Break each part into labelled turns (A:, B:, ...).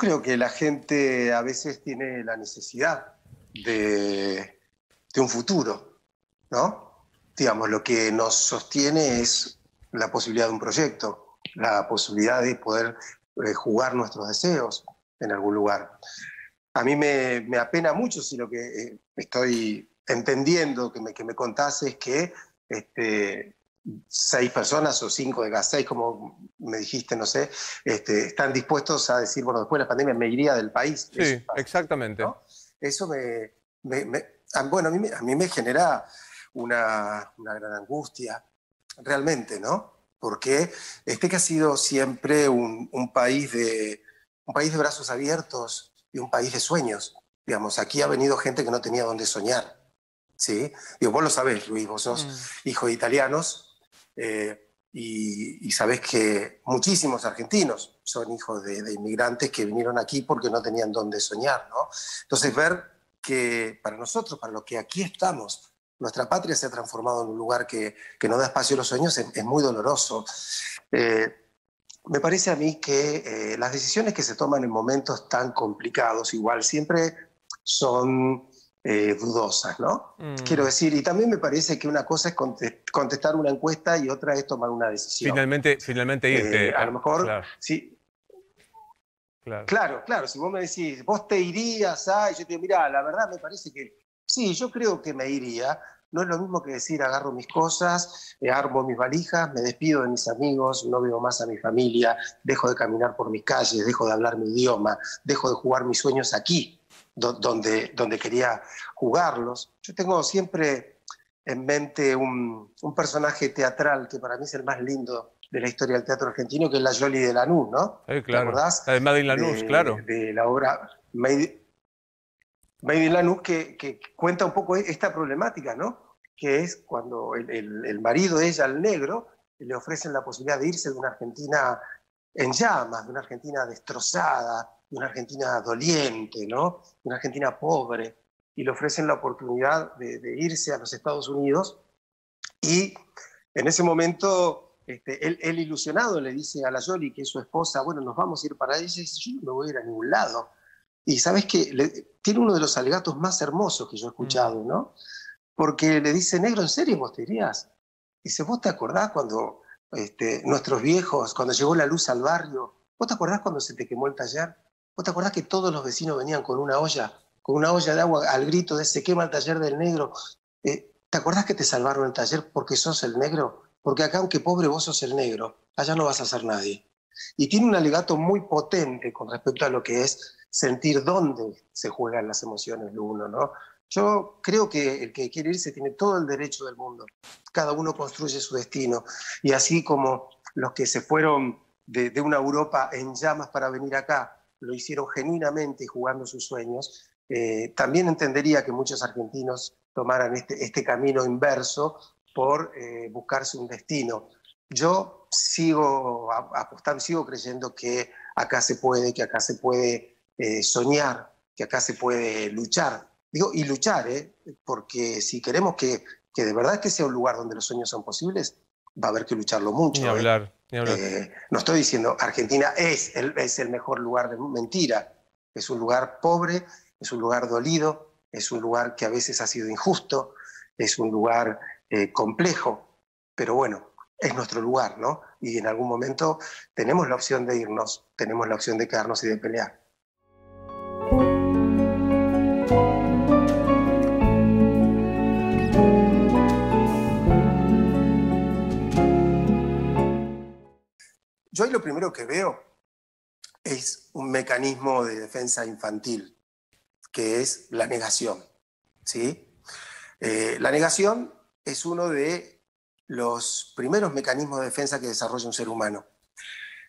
A: creo que la gente a veces tiene la necesidad de, un futuro, ¿no? Digamos, lo que nos sostiene es la posibilidad de un proyecto, la posibilidad de poder eh, jugar nuestros deseos en algún lugar. A mí me, apena mucho si lo que eh, estoy entendiendo que me, que contás es que este, seis personas o cinco de las seis, como me dijiste, no sé, este, están dispuestos a decir, bueno, después de la pandemia me iría del país. Sí, exactamente. Eso me, ah, bueno, a mí, me genera una, una gran angustia, realmente, ¿no? Porque este que ha sido siempre un, país de, un país de brazos abiertos y un país de sueños. Digamos, aquí ha venido gente que no tenía dónde soñar. ¿sí? Digo, vos lo sabés, Luis, vos sos mm. hijo de italianos, eh, y, sabes que muchísimos argentinos son hijos de, inmigrantes que vinieron aquí porque no tenían dónde soñar, ¿no? Entonces ver que para nosotros, para los que aquí estamos, nuestra patria se ha transformado en un lugar que, no da espacio a los sueños es, muy doloroso. Eh, me parece a mí que eh, las decisiones que se toman en momentos tan complicados, igual siempre son eh, dudosas, ¿no? Mm. Quiero decir, y también me parece que una cosa es contestar una encuesta y otra es tomar una decisión. Finalmente, finalmente irte. Eh, a lo mejor, sí. Claro. claro. si vos me decís, vos te irías ay, yo te digo, mira, la verdad me parece que sí, yo creo que me iría. No es lo mismo que decir, agarro mis cosas, eh, armo mis valijas, me despido de mis amigos, no veo más a mi familia, dejo de caminar por mis calles, dejo de hablar mi idioma, dejo de jugar mis sueños aquí donde, donde quería jugarlos. Yo tengo siempre en mente un, personaje teatral que para mí es el más lindo de la historia del teatro argentino, que es la Jolie de Lanús, ¿no? Sí, claro. Además de Lanús, claro. De la obra Made, Made in Lanús, que, que, cuenta un poco esta problemática, ¿no? Que es cuando el, marido de ella, el negro, le ofrecen la posibilidad de irse de una Argentina en llamas, de una Argentina destrozada, una Argentina doliente, ¿no? una Argentina pobre, y le ofrecen la oportunidad de, irse a los Estados Unidos. Y en ese momento, este, él, ilusionado le dice a la Yoli, que es su esposa, bueno, nos vamos a ir para ella, y dice, yo no me voy a ir a ningún lado. Y sabes que tiene uno de los alegatos más hermosos que yo he mm. escuchado, ¿no? Porque le dice, negro, ¿en serio vos te irías? Dice, ¿vos te acordás cuando este, nuestros viejos, cuando llegó la luz al barrio, ¿Vos te acordás cuando se te quemó el taller? ¿Vos te acordás que todos los vecinos venían con una olla, con una olla de agua al grito de se quema el taller del negro? Eh, ¿Te acordás que te salvaron el taller porque sos el negro? Porque acá, aunque pobre, vos sos el negro, allá no vas a ser nadie. Y tiene un alegato muy potente con respecto a lo que es sentir dónde se juegan las emociones de uno, ¿no? Yo creo que el que quiere irse tiene todo el derecho del mundo. Cada uno construye su destino. Y así como los que se fueron de una Europa en llamas para venir acá, lo hicieron genuinamente jugando sus sueños, eh, también entendería que muchos argentinos tomaran este, este camino inverso por eh, buscarse un destino. Yo sigo apostando, sigo creyendo que acá se puede, que acá se puede eh, soñar, que acá se puede luchar. Digo, y luchar, porque si queremos que, que de verdad que sea un lugar donde los sueños son posibles, va a haber que lucharlo mucho. Y hablar. Eh, no estoy diciendo Argentina es el, es el mejor lugar de mentira, es un lugar pobre, es un lugar dolido, es un lugar que a veces ha sido injusto, es un lugar eh, complejo, pero bueno, es nuestro lugar, ¿no? Y en algún momento tenemos la opción de irnos, tenemos la opción de quedarnos y de pelear. yo lo primero que veo es un mecanismo de defensa infantil, que es la negación. ¿sí? Eh, la negación es uno de los primeros mecanismos de defensa que desarrolla un ser humano.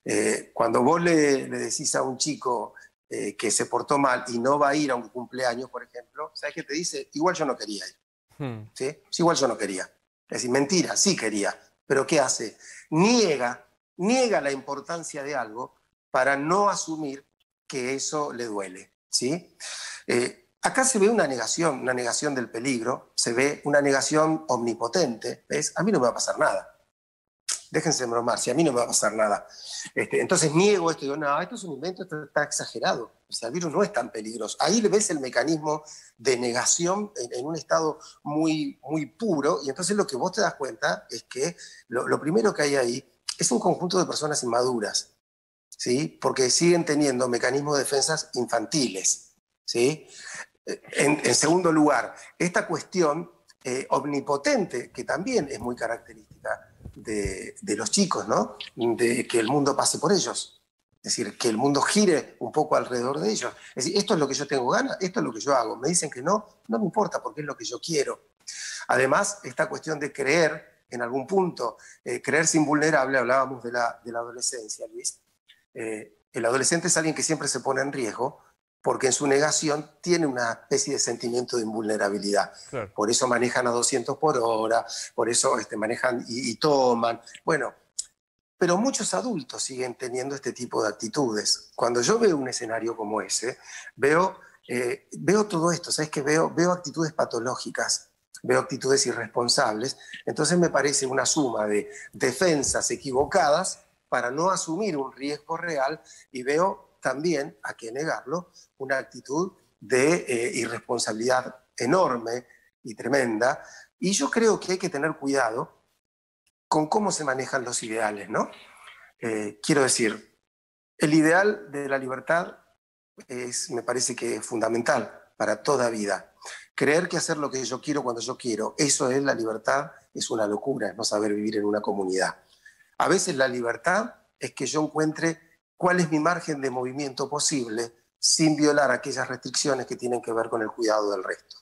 A: Eh, cuando vos le, decís a un chico eh, que se portó mal y no va a ir a un cumpleaños, por ejemplo, ¿sabes qué te dice? Igual yo no quería ir. Hmm. ¿Sí? Igual yo no quería. Es decir, mentira, sí quería. Pero ¿qué hace? Niega niega la importancia de algo para no asumir que eso le duele. ¿sí? Eh, acá se ve una negación, una negación del peligro, se ve una negación omnipotente, es a mí no me va a pasar nada. Déjense bromar, si a mí no me va a pasar nada. Este, entonces niego esto y digo, no, esto es un invento, está exagerado. el virus no es tan peligroso. Ahí ves el mecanismo de negación en, un estado muy, muy puro y entonces lo que vos te das cuenta es que lo primero que hay ahí es un conjunto de personas inmaduras, ¿sí? porque siguen teniendo mecanismos de defensas infantiles. ¿sí? Eh, en, segundo lugar, esta cuestión eh, omnipotente, que también es muy característica de, los chicos, ¿no? de que el mundo pase por ellos. Es decir, que el mundo gire un poco alrededor de ellos. Es decir, esto es lo que yo tengo ganas, esto es lo que yo hago. Me dicen que no, no me importa porque es lo que yo quiero. Además, esta cuestión de creer en algún punto. Eh, creerse invulnerable, hablábamos de la, adolescencia, Luis. Eh, el adolescente es alguien que siempre se pone en riesgo porque en su negación tiene una especie de sentimiento de invulnerabilidad. Por eso manejan a 200 por hora, por eso este, manejan y, toman. Bueno, pero muchos adultos siguen teniendo este tipo de actitudes. Cuando yo veo un escenario como ese, veo eh, veo todo esto, ¿sabes que Veo, veo actitudes patológicas veo actitudes irresponsables. Entonces me parece una suma de defensas equivocadas para no asumir un riesgo real y veo también, a que negarlo, una actitud de eh, irresponsabilidad enorme y tremenda. Y yo creo que hay que tener cuidado con cómo se manejan los ideales, ¿no? Eh, quiero decir, el ideal de la libertad me parece que es fundamental para toda vida creer que hacer lo que yo quiero cuando yo quiero, eso es la libertad, es una locura, es no saber vivir en una comunidad. A veces la libertad es que yo encuentre cuál es mi margen de movimiento posible sin violar aquellas restricciones que tienen que ver con el cuidado del resto.